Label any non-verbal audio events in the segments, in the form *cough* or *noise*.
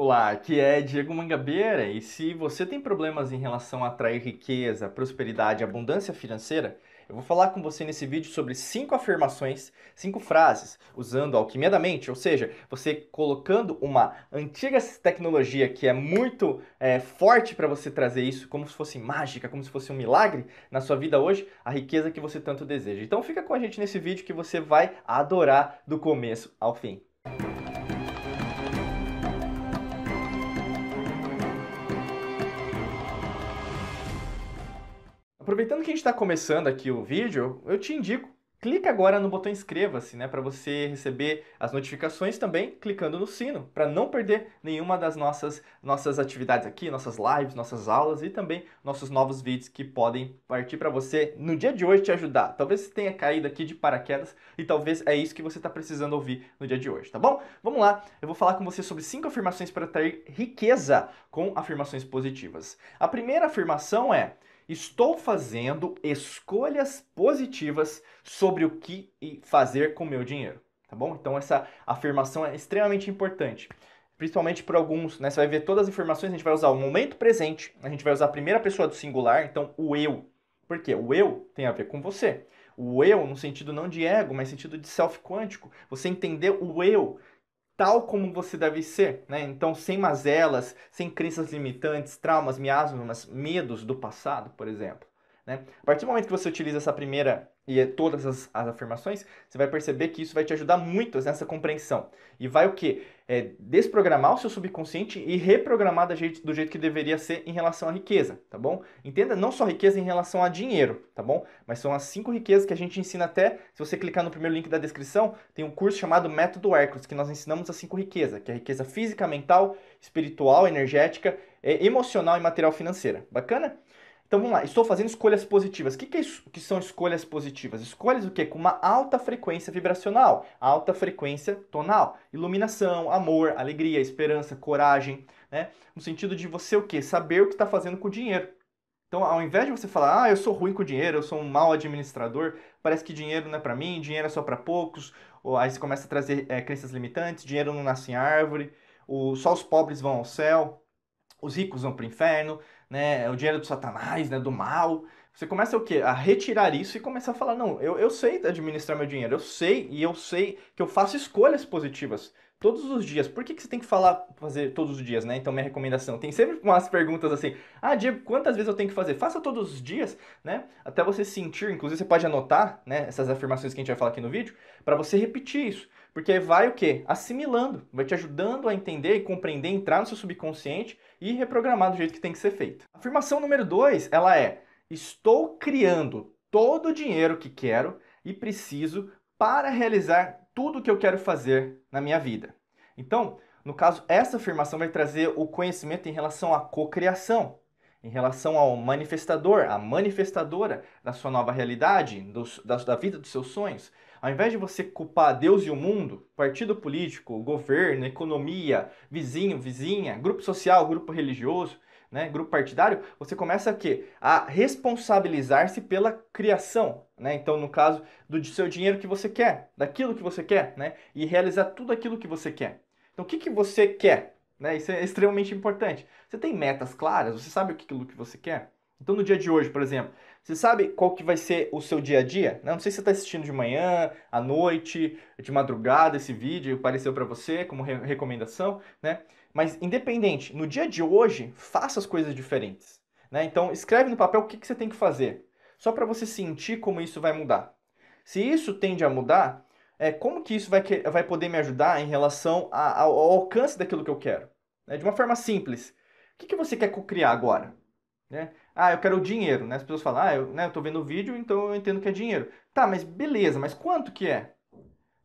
Olá, aqui é Diego Mangabeira e se você tem problemas em relação a atrair riqueza, prosperidade e abundância financeira, eu vou falar com você nesse vídeo sobre cinco afirmações, cinco frases, usando alquimia da mente, ou seja, você colocando uma antiga tecnologia que é muito é, forte para você trazer isso, como se fosse mágica, como se fosse um milagre na sua vida hoje, a riqueza que você tanto deseja. Então fica com a gente nesse vídeo que você vai adorar do começo ao fim. Aproveitando que a gente está começando aqui o vídeo, eu te indico, clica agora no botão inscreva-se, né, para você receber as notificações também, clicando no sino, para não perder nenhuma das nossas nossas atividades aqui, nossas lives, nossas aulas e também nossos novos vídeos que podem partir para você no dia de hoje te ajudar. Talvez você tenha caído aqui de paraquedas e talvez é isso que você está precisando ouvir no dia de hoje, tá bom? Vamos lá, eu vou falar com você sobre cinco afirmações para atrair riqueza com afirmações positivas. A primeira afirmação é Estou fazendo escolhas positivas sobre o que fazer com o meu dinheiro, tá bom? Então essa afirmação é extremamente importante. Principalmente por alguns, né? Você vai ver todas as informações, a gente vai usar o momento presente, a gente vai usar a primeira pessoa do singular, então o eu. Porque o eu tem a ver com você. O eu, no sentido não de ego, mas sentido de self quântico. Você entender o eu tal como você deve ser, né? Então, sem mazelas, sem crenças limitantes, traumas, miasmas, medos do passado, por exemplo. Né? A partir do momento que você utiliza essa primeira e é todas as, as afirmações, você vai perceber que isso vai te ajudar muito nessa compreensão. E vai o quê? É, desprogramar o seu subconsciente e reprogramar do jeito, do jeito que deveria ser em relação à riqueza, tá bom? Entenda não só riqueza em relação a dinheiro, tá bom? Mas são as cinco riquezas que a gente ensina até, se você clicar no primeiro link da descrição, tem um curso chamado Método Hércules, que nós ensinamos as cinco riquezas, que é a riqueza física, mental, espiritual, energética, é, emocional e material financeira. Bacana? Então vamos lá, estou fazendo escolhas positivas. O que, que, é que são escolhas positivas? Escolhas o quê? Com uma alta frequência vibracional, alta frequência tonal. Iluminação, amor, alegria, esperança, coragem, né? No sentido de você o quê? Saber o que está fazendo com o dinheiro. Então, ao invés de você falar, ah, eu sou ruim com dinheiro, eu sou um mau administrador, parece que dinheiro não é para mim, dinheiro é só para poucos, ou aí você começa a trazer é, crenças limitantes, dinheiro não nasce em árvore, ou só os pobres vão ao céu, os ricos vão para o inferno, né? É o dinheiro do satanás, né? Do mal. Você começa o quê? A retirar isso e começar a falar, não, eu, eu sei administrar meu dinheiro, eu sei e eu sei que eu faço escolhas positivas todos os dias. Por que, que você tem que falar, fazer todos os dias, né? Então, minha recomendação. Tem sempre umas perguntas assim, ah, Diego, quantas vezes eu tenho que fazer? Faça todos os dias, né? Até você sentir, inclusive você pode anotar, né? Essas afirmações que a gente vai falar aqui no vídeo, para você repetir isso. Porque vai o quê? Assimilando, vai te ajudando a entender e compreender, entrar no seu subconsciente e reprogramar do jeito que tem que ser feito. Afirmação número dois, ela é, estou criando todo o dinheiro que quero e preciso para realizar tudo que eu quero fazer na minha vida. Então, no caso, essa afirmação vai trazer o conhecimento em relação à cocriação, em relação ao manifestador, à manifestadora da sua nova realidade, da, da vida dos seus sonhos. Ao invés de você culpar Deus e o mundo, partido político, governo, economia, vizinho, vizinha, grupo social, grupo religioso, né, grupo partidário, você começa a quê? A responsabilizar-se pela criação, né? Então, no caso do seu dinheiro que você quer, daquilo que você quer, né? E realizar tudo aquilo que você quer. Então, o que, que você quer? Né? Isso é extremamente importante. Você tem metas claras? Você sabe aquilo que você quer? Então, no dia de hoje, por exemplo, você sabe qual que vai ser o seu dia a dia? Né, não sei se você está assistindo de manhã, à noite, de madrugada esse vídeo apareceu para você como re recomendação, né? Mas independente, no dia de hoje, faça as coisas diferentes. Né? Então escreve no papel o que, que você tem que fazer, só para você sentir como isso vai mudar. Se isso tende a mudar, é, como que isso vai, que, vai poder me ajudar em relação a, ao, ao alcance daquilo que eu quero? Né? De uma forma simples, o que, que você quer criar agora? Né? ah, eu quero dinheiro, né? As pessoas falam, ah, eu, né, eu tô vendo o vídeo, então eu entendo que é dinheiro. Tá, mas beleza, mas quanto que é?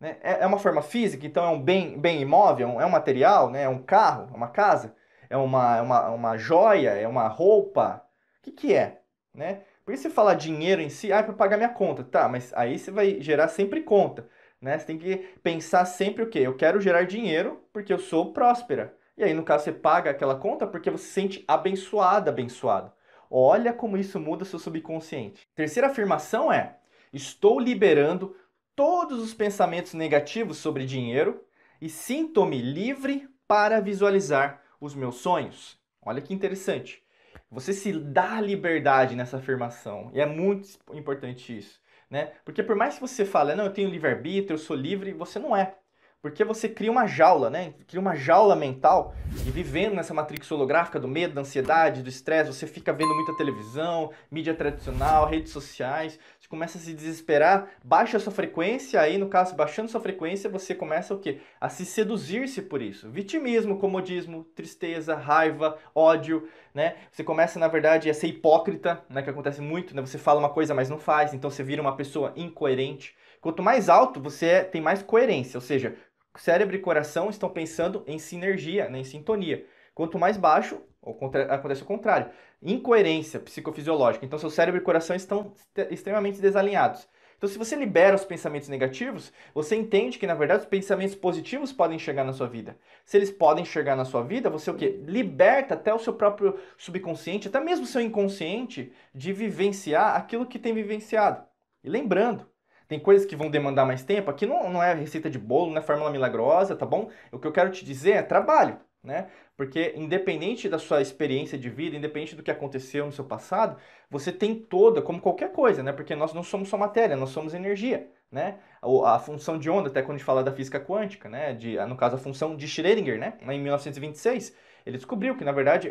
Né? É, é uma forma física, então é um bem, bem imóvel, é um, é material, né? É um carro, é uma casa, é uma, é uma, uma joia, é uma roupa. O que que é, né? Porque se falar dinheiro em si, ah, é para pagar minha conta, tá, mas aí você vai gerar sempre conta, né? Você tem que pensar sempre o quê? Eu quero gerar dinheiro porque eu sou próspera. E aí, no caso, você paga aquela conta porque você se sente abençoada, abençoado. Olha como isso muda seu subconsciente. Terceira afirmação é: estou liberando todos os pensamentos negativos sobre dinheiro e sinto-me livre para visualizar os meus sonhos. Olha que interessante. Você se dá liberdade nessa afirmação. E é muito importante isso. Né? Porque por mais que você fale, não, eu tenho livre-arbítrio, eu sou livre, você não é. Porque você cria uma jaula, né? Cria uma jaula mental e vivendo nessa matrix holográfica do medo, da ansiedade, do estresse, você fica vendo muita televisão, mídia tradicional, redes sociais, você começa a se desesperar, baixa a sua frequência, aí no caso, baixando sua frequência, você começa o quê? A se seduzir-se por isso. Vitimismo, comodismo, tristeza, raiva, ódio, né? Você começa, na verdade, a ser hipócrita, né? Que acontece muito, né? Você fala uma coisa, mas não faz, então você vira uma pessoa incoerente. Quanto mais alto você é, tem mais coerência, ou seja, cérebro e coração estão pensando em sinergia, né, em sintonia. Quanto mais baixo, acontece o contrário. Incoerência psicofisiológica. Então, seu cérebro e coração estão extremamente desalinhados. Então, se você libera os pensamentos negativos, você entende que, na verdade, os pensamentos positivos podem chegar na sua vida. Se eles podem chegar na sua vida, você o quê? Liberta até o seu próprio subconsciente, até mesmo o seu inconsciente, de vivenciar aquilo que tem vivenciado. E lembrando, tem coisas que vão demandar mais tempo. Aqui não, não é receita de bolo, não é fórmula milagrosa, tá bom? O que eu quero te dizer é trabalho, né? Porque independente da sua experiência de vida, independente do que aconteceu no seu passado, você tem toda, como qualquer coisa, né? Porque nós não somos só matéria, nós somos energia, né? A função de onda, até quando a gente fala da física quântica, né? De, no caso, a função de Schrödinger, né? Em 1926, ele descobriu que, na verdade,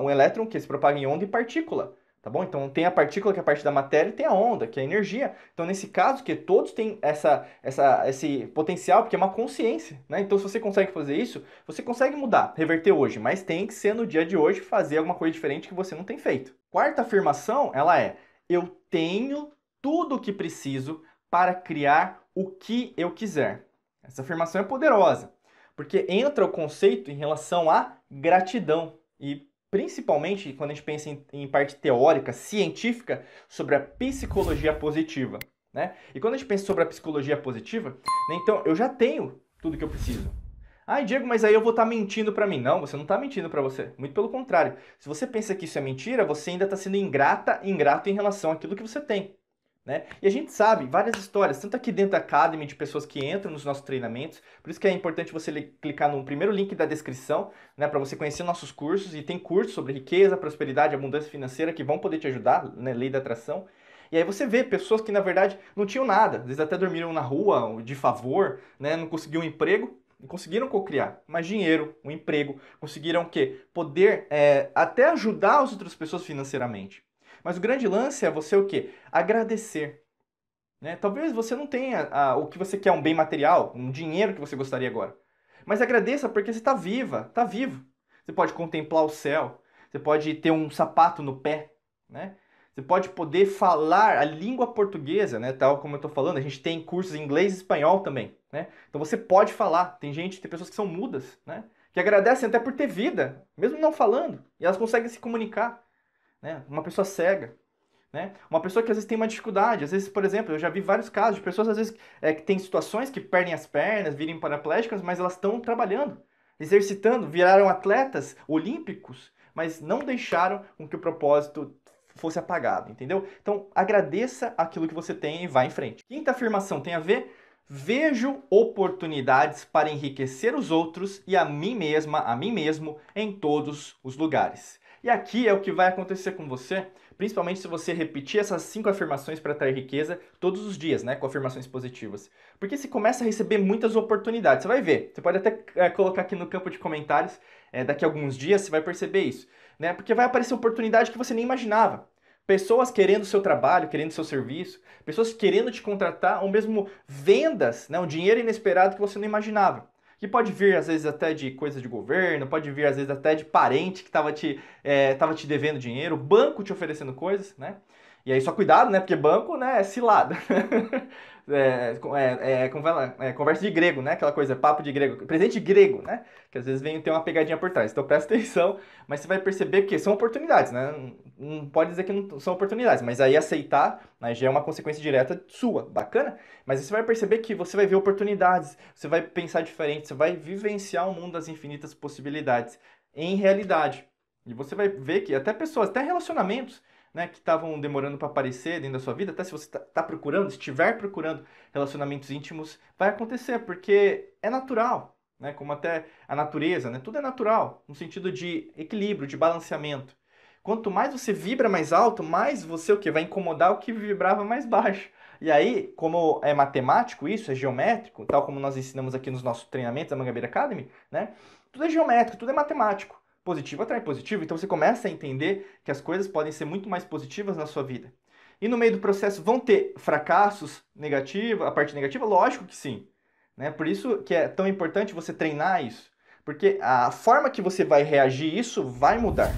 um elétron que se propaga em onda e partícula. Tá bom? Então tem a partícula, que é a parte da matéria, e tem a onda, que é a energia. Então, nesse caso, que todos têm essa, essa, esse potencial, porque é uma consciência. Né? Então, se você consegue fazer isso, você consegue mudar, reverter hoje, mas tem que ser no dia de hoje fazer alguma coisa diferente que você não tem feito. Quarta afirmação, ela é: eu tenho tudo o que preciso para criar o que eu quiser. Essa afirmação é poderosa, porque entra o conceito em relação à gratidão. E principalmente quando a gente pensa em, em parte teórica, científica, sobre a psicologia positiva. Né? E quando a gente pensa sobre a psicologia positiva, né, então eu já tenho tudo que eu preciso. Ah, Diego, mas aí eu vou estar tá mentindo para mim. Não, você não está mentindo para você. Muito pelo contrário. Se você pensa que isso é mentira, você ainda está sendo ingrata, ingrato em relação àquilo que você tem. Né? E a gente sabe várias histórias, tanto aqui dentro da Academy, de pessoas que entram nos nossos treinamentos, por isso que é importante você clicar no primeiro link da descrição, né, para você conhecer nossos cursos, e tem cursos sobre riqueza, prosperidade, abundância financeira que vão poder te ajudar, né, lei da atração. E aí você vê pessoas que, na verdade, não tinham nada, às vezes até dormiram na rua, de favor, né, não conseguiam um emprego, conseguiram co-criar mais dinheiro, um emprego, conseguiram o quê? Poder é, até ajudar as outras pessoas financeiramente. Mas o grande lance é você o quê? Agradecer. Né? Talvez você não tenha a, ah, o que você quer, um bem material, um dinheiro que você gostaria agora. Mas agradeça porque você está viva, está vivo. Você pode contemplar o céu, você pode ter um sapato no pé, né? Você pode poder falar a língua portuguesa, né? Tal como eu estou falando, a gente tem cursos em inglês e espanhol também, né? Então você pode falar. Tem gente, tem pessoas que são mudas, né? Que agradecem até por ter vida, mesmo não falando, e elas conseguem se comunicar né? Uma pessoa cega, né? Uma pessoa que às vezes tem uma dificuldade, às vezes, por exemplo, eu já vi vários casos de pessoas às vezes é, que têm situações que perdem as pernas, virem paraplégicas, mas elas estão trabalhando, exercitando, viraram atletas olímpicos, mas não deixaram com que o propósito fosse apagado, entendeu? Então, agradeça aquilo que você tem e vá em frente. Quinta afirmação tem a ver Vejo oportunidades para enriquecer os outros e a mim mesma, a mim mesmo, em todos os lugares. E aqui é o que vai acontecer com você, principalmente se você repetir essas cinco afirmações para atrair riqueza todos os dias, né, com afirmações positivas. Porque você começa a receber muitas oportunidades. Você vai ver, você pode até é, colocar aqui no campo de comentários, é, daqui a alguns dias você vai perceber isso, né? Porque vai aparecer oportunidade que você nem imaginava. Pessoas querendo seu trabalho, querendo seu serviço, pessoas querendo te contratar, ou mesmo vendas, né, um dinheiro inesperado que você não imaginava que pode vir às vezes até de coisa de governo, pode vir às vezes até de parente que estava te, é, te devendo dinheiro, banco te oferecendo coisas, né? E aí só cuidado, né? Porque banco, né, é cilada. é, é, é, é, conversa de grego, né? Aquela coisa, papo de grego, presente grego, né? Que às vezes vem ter uma pegadinha por trás. Então presta atenção, mas você vai perceber que são oportunidades, né? Não pode dizer que não são oportunidades, mas aí aceitar né, já é uma consequência direta sua, bacana? Mas você vai perceber que você vai ver oportunidades, você vai pensar diferente, você vai vivenciar o um mundo das infinitas possibilidades em realidade. E você vai ver que até pessoas, até relacionamentos, né, que estavam demorando para aparecer dentro da sua vida, até se você está tá procurando, estiver procurando relacionamentos íntimos, vai acontecer, porque é natural, né, como até a natureza, né, tudo é natural, no sentido de equilíbrio, de balanceamento. Quanto mais você vibra mais alto, mais você o que vai incomodar o que vibrava mais baixo. E aí, como é matemático isso, é geométrico, tal como nós ensinamos aqui nos nossos treinamentos da Mangabeira Academy, né? Tudo é geométrico, tudo é matemático positivo atrai positivo, então você começa a entender que as coisas podem ser muito mais positivas na sua vida. E no meio do processo vão ter fracassos negativa, a parte negativa, lógico que sim. Né? Por isso que é tão importante você treinar isso, porque a forma que você vai reagir isso vai mudar.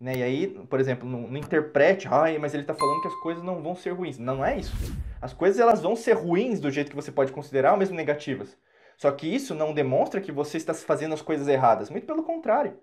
Né? E aí, por exemplo, não, não interprete, ai, mas ele está falando que as coisas não vão ser ruins. Não, não é isso. As coisas elas vão ser ruins do jeito que você pode considerar, ou mesmo negativas. Só que isso não demonstra que você está fazendo as coisas erradas. Muito pelo contrário.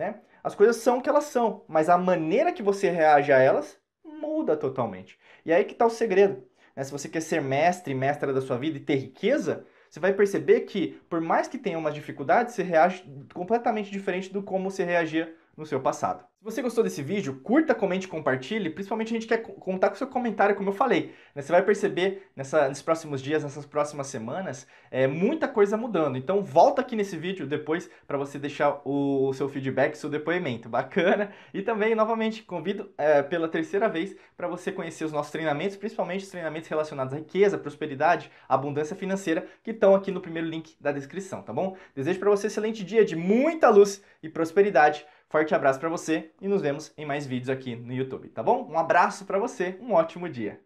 Né? As coisas são o que elas são, mas a maneira que você reage a elas muda totalmente. E aí que está o segredo. Né? Se você quer ser mestre, mestra da sua vida e ter riqueza, você vai perceber que, por mais que tenha umas dificuldades, você reage completamente diferente do como você reagia no seu passado. Se você gostou desse vídeo, curta, comente, compartilhe. Principalmente a gente quer contar com seu comentário, como eu falei. Né? Você vai perceber nessa, nesses próximos dias, nessas próximas semanas, é, muita coisa mudando. Então volta aqui nesse vídeo depois para você deixar o, o, seu feedback, seu depoimento. *laughs* Bacana! E também, novamente, convido é, pela terceira vez para você conhecer os nossos treinamentos, principalmente os treinamentos relacionados à riqueza, prosperidade, abundância financeira, que estão aqui no primeiro link da descrição, tá bom? Desejo para você um excelente dia de muita luz e prosperidade. Forte abraço para você e nos vemos em mais vídeos aqui no YouTube, tá bom? Um abraço para você, um ótimo dia.